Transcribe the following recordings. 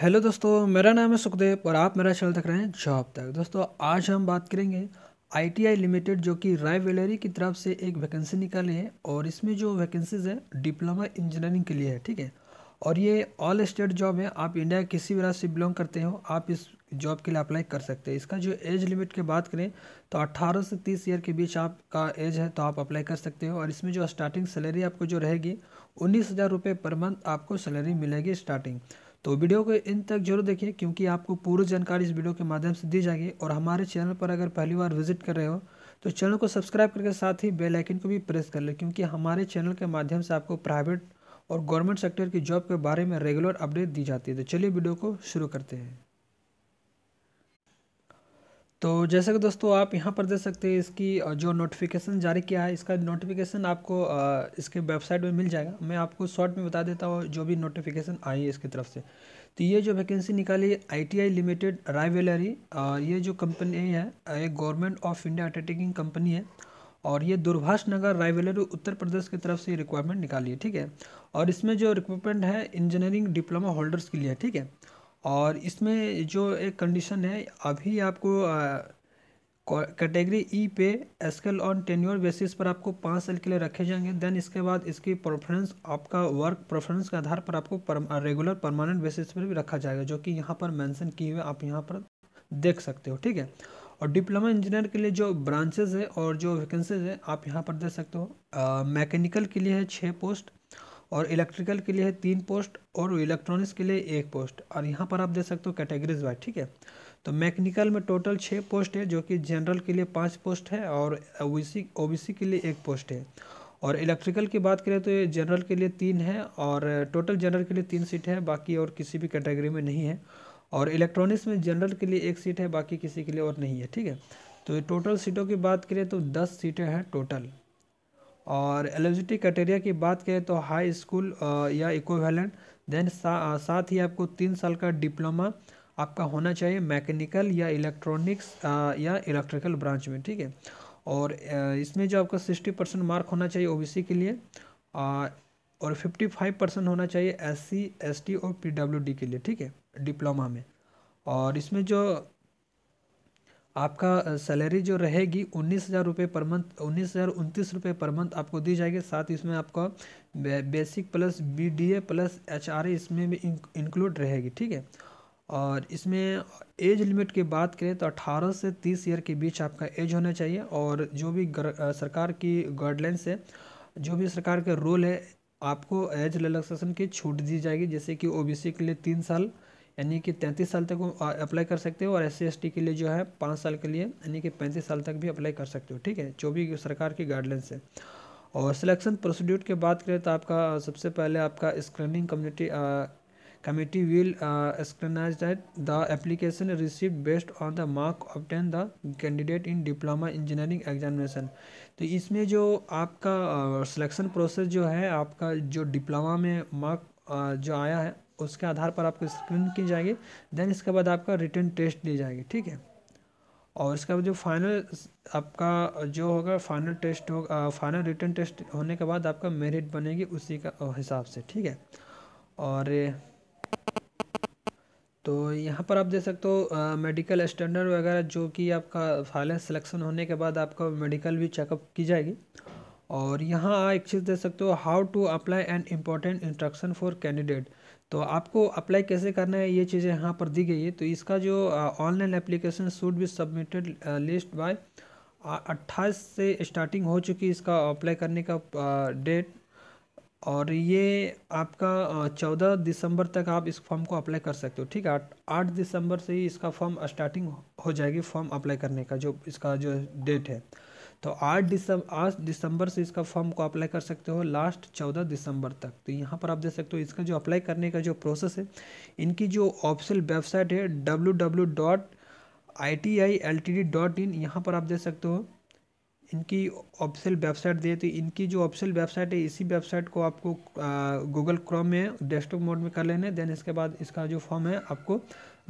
hello दोस्तों मेरा नाम है सुखदेव और आप मेरा चैनल देख रहे हैं जॉब तक दोस्तों आज हम बात करेंगे आईटीआई लिमिटेड जो कि राय वेलरी की तरफ से एक वैकेंसी निकाली है और इसमें जो वैकेंसीज है डिप्लोमा इंजीनियरिंग के लिए है ठीक है और ये ऑल स्टेट जॉब है आप इंडिया किसी भी राज्य से बिलोंग करते हो आप इस जॉब के लिए अप्लाई कर सकते हैं इसका जो एज लिमिट की बात करें तो 18 से 30 ईयर के बीच आपका एज है तो आप अप्लाई कर सकते हो और इसमें जो स्टार्टिंग सैलरी आपको जो रहेगी उन्नीस हज़ार रुपये पर मंथ आपको सैलरी मिलेगी स्टार्टिंग तो वीडियो को इन तक जरूर देखें क्योंकि आपको पूरी जानकारी इस वीडियो के माध्यम से दी जाएगी और हमारे चैनल पर अगर पहली बार विजिट कर रहे हो तो चैनल को सब्सक्राइब करके साथ ही बेल आइकन को भी प्रेस कर लें क्योंकि हमारे चैनल के माध्यम से आपको प्राइवेट और गवर्नमेंट सेक्टर की जॉब के बारे में रेगुलर अपडेट दी जाती है तो चलिए वीडियो को शुरू करते हैं तो जैसा कि दोस्तों आप यहाँ पर देख सकते हैं इसकी जो नोटिफिकेशन जारी किया है इसका नोटिफिकेशन आपको इसके वेबसाइट में मिल जाएगा मैं आपको शॉर्ट में बता देता हूँ जो भी नोटिफिकेशन आई है इसकी तरफ से तो ये जो वैकेंसी निकाली आईटीआई लिमिटेड रायवेलरी ये जो कंपनी है ये government of India undertaking company है और ये दूरभाष नगर रायवेलरी उत्तर प्रदेश की तरफ से रिक्वायरमेंट निकाली है ठीक है और इसमें जो रिक्वायरमेंट है इंजीनियरिंग डिप्लोमा होल्डर्स के लिए ठीक है और इसमें जो एक कंडीशन है अभी आपको category E e pay scale on tenure basis पर आपको पाँच साल के लिए रखे जाएंगे देन इसके बाद इसकी प्रेफरेंस आपका वर्क प्रेफरेंस के आधार पर आपको पर, रेगुलर परमानेंट बेसिस पर भी रखा जाएगा जो कि यहाँ पर मेंशन किए हुए आप यहाँ पर देख सकते हो ठीक है और डिप्लोमा इंजीनियर के लिए जो ब्रांचेज है और जो वैकेंसीज है आप यहाँ पर देख सकते हो मैकेनिकल के लिए है छः पोस्ट और इलेक्ट्रिकल के लिए है तीन पोस्ट और इलेक्ट्रॉनिक्स के लिए एक पोस्ट और यहाँ पर आप देख सकते हो कैटेगरीज वाइज ठीक है तो मैकेनिकल में टोटल छः पोस्ट है जो कि जनरल के लिए पाँच पोस्ट है और ओ बी के लिए एक पोस्ट है और इलेक्ट्रिकल की बात करें तो ये जनरल के लिए तीन है और टोटल जनरल के लिए तीन सीट है बाकी और किसी भी कैटेगरी में नहीं है और इलेक्ट्रॉनिक्स में जनरल के लिए एक सीट है बाकी किसी के लिए और नहीं है ठीक है तो टोटल सीटों की बात करें तो दस सीटें हैं टोटल और एलिजिटी क्राइटेरिया की बात करें तो हाई स्कूल या इक्वेलेंट देन सा, साथ ही आपको तीन साल का डिप्लोमा आपका होना चाहिए मैकेनिकल या इलेक्ट्रॉनिक्स या इलेक्ट्रिकल ब्रांच में ठीक है और इसमें जो आपका सिक्सटी परसेंट मार्क होना चाहिए ओबीसी के लिए और फिफ्टी फाइव परसेंट होना चाहिए एससी एसटी और पीडब्ल्यूडी के लिए ठीक है डिप्लोमा में और इसमें जो आपका सैलरी जो रहेगी उन्नीस हज़ार रुपये पर मंथ उन्नीस हज़ार उनतीस रुपये पर मंथ आपको दी जाएगी साथ ही इसमें आपका basic plus B D A plus H R A इसमें भी इंक्लूड रहेगी ठीक है और इसमें एज लिमिट की बात करें तो 18 से 30 ईयर के बीच आपका एज होना चाहिए और जो भी गर, सरकार की गाइडलाइंस है जो भी सरकार का रूल है आपको एज रिलैक्सेशन की छूट दी जाएगी जैसे कि ओबीसी के लिए तीन साल यानी कि तैंतीस साल तक अप्लाई कर सकते हो और एस सी के लिए जो है पाँच साल के लिए यानी कि पैंतीस साल तक भी अप्लाई कर सकते हो ठीक है जो भी सरकार की गाइडलाइन से और सिलेक्शन प्रोसीड्यूट की बात करें तो आपका सबसे पहले आपका screening community committee will scrutinise that the application receive based on the mark mark the candidate in diploma engineering examination तो इसमें जो आपका सिलेक्शन uh, प्रोसेस जो है आपका जो डिप्लोमा में मार्क uh, जो आया है उसके आधार पर आपको स्क्रीन की जाएगी देन इसके बाद आपका रिटर्न टेस्ट दी जाएगी ठीक है और इसके बाद जो फाइनल आपका जो होगा फाइनल टेस्ट होगा फाइनल रिटर्न टेस्ट होने के बाद आपका मेरिट बनेगी उसी का हिसाब से ठीक है और तो यहाँ पर आप देख सकते हो मेडिकल स्टैंडर्ड वगैरह जो कि आपका फाइनल सिलेक्शन होने के बाद आपका मेडिकल भी चेकअप की जाएगी और यहाँ एक चीज़ देख सकते हो how to apply an important instruction for candidate तो आपको अप्लाई कैसे करना है ये चीज़ें यहाँ पर दी गई है तो इसका जो online application should be submitted latest by अट्ठाईस से स्टार्टिंग हो चुकी इसका अप्लाई करने का डेट और ये आपका चौदह दिसंबर तक आप इस फॉर्म को अप्लाई कर सकते हो ठीक है आठ दिसंबर से ही इसका फॉर्म स्टार्टिंग हो जाएगी फॉर्म अप्लाई करने का जो इसका जो डेट है तो आठ दिसंबर आठ दिसंबर से इसका फॉर्म को अप्लाई कर सकते हो लास्ट चौदह दिसंबर तक तो यहाँ पर आप देख सकते हो इसका जो अप्लाई करने का जो प्रोसेस है इनकी जो ऑफिशियल वेबसाइट है W W dot I T I L T D dot in यहाँ पर आप देख सकते हो इनकी ऑफिशियल वेबसाइट दिए तो इनकी जो ऑफिशियल वेबसाइट है इसी वेबसाइट को आपको गूगल क्रोम में डेस्कटॉप मोड में कर लेना है देन इसके बाद इसका जो फॉर्म है आपको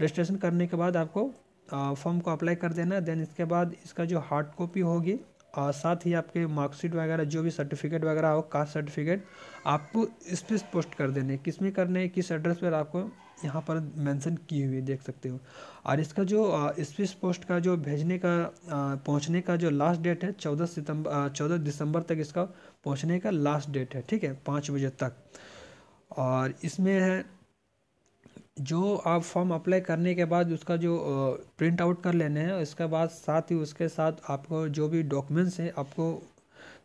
रजिस्ट्रेशन करने के बाद आपको फॉर्म को अप्लाई कर देना है देन इसके बाद इसका जो हार्ड कॉपी होगी और साथ ही आपके मार्कशीट वगैरह जो भी सर्टिफिकेट वगैरह हो कास्ट सर्टिफिकेट आपको इस पर पोस्ट कर देने किस में करने किस एड्रेस पर आपको यहाँ पर मेंशन की हुई देख सकते हो और इसका जो स्पेस पोस्ट का जो भेजने का पहुँचने का जो लास्ट डेट है चौदह सितंबर चौदह दिसंबर तक इसका पहुँचने का लास्ट डेट है ठीक है पाँच बजे तक और इसमें है जो आप फॉर्म अप्लाई करने के बाद उसका जो प्रिंट आउट कर लेने हैं उसके बाद साथ ही उसके साथ आपको जो भी डॉक्यूमेंट्स हैं आपको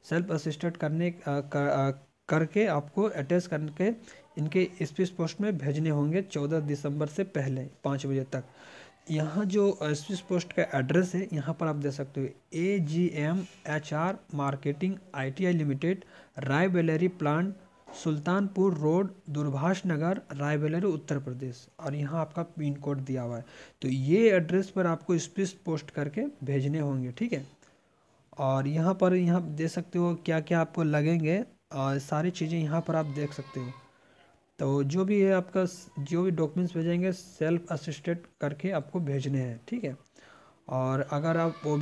सेल्फ असिस्टेड करने कर, करके आपको अटैच करके इनके स्पीड पोस्ट में भेजने होंगे चौदह दिसंबर से पहले पाँच बजे तक यहाँ जो स्पीड पोस्ट का एड्रेस है यहाँ पर आप दे सकते हो A G M H R marketing I T I limited बेलरी प्लांट सुल्तानपुर रोड दूरभाष नगर रायबेलर उत्तर प्रदेश और यहाँ आपका पिन कोड दिया हुआ है तो ये एड्रेस पर आपको स्पीस पोस्ट करके भेजने होंगे ठीक है और यहाँ पर यहाँ दे सकते हो क्या क्या आपको लगेंगे और सारी चीज़ें यहाँ पर आप देख सकते हो तो जो भी है आपका जो भी डॉक्यूमेंट्स भेजेंगे सेल्फ असिस्टेड करके आपको भेजने हैं ठीक है और अगर आप ओ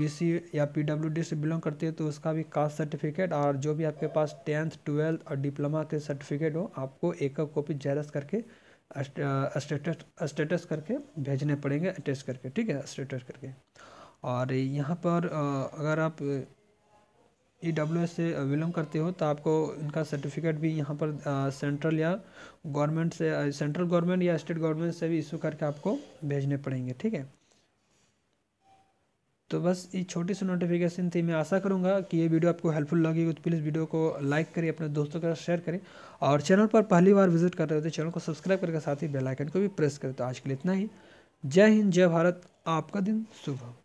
या पी से बिलोंग करते हैं तो उसका भी कास्ट सर्टिफिकेट और जो भी आपके पास टेंथ ट्वेल्थ और डिप्लोमा के सर्टिफिकेट हो आपको एक एक कॉपी जेरस करके स्टेटस स्टेटस करके भेजने पड़ेंगे अटैच करके ठीक है स्टेटस करके और यहाँ पर अगर आप ई डब्ल्यू एस से बिलोंग करते हो तो आपको इनका सर्टिफिकेट भी यहाँ पर सेंट्रल या गवर्नमेंट से सेंट्रल गवर्नमेंट या स्टेट गवर्नमेंट से भी इशू करके आपको भेजने पड़ेंगे ठीक है तो बस ये छोटी सी नोटिफिकेशन थी मैं आशा करूँगा कि ये वीडियो आपको हेल्पफुल लगेगी तो प्लीज़ वीडियो को लाइक करें अपने दोस्तों के साथ शेयर करें और चैनल पर पहली बार विजिट कर रहे हो तो चैनल को सब्सक्राइब करके साथ ही बेलाइकन को भी प्रेस करें तो आज के लिए इतना ही जय हिंद जय भारत आपका दिन शुभ हो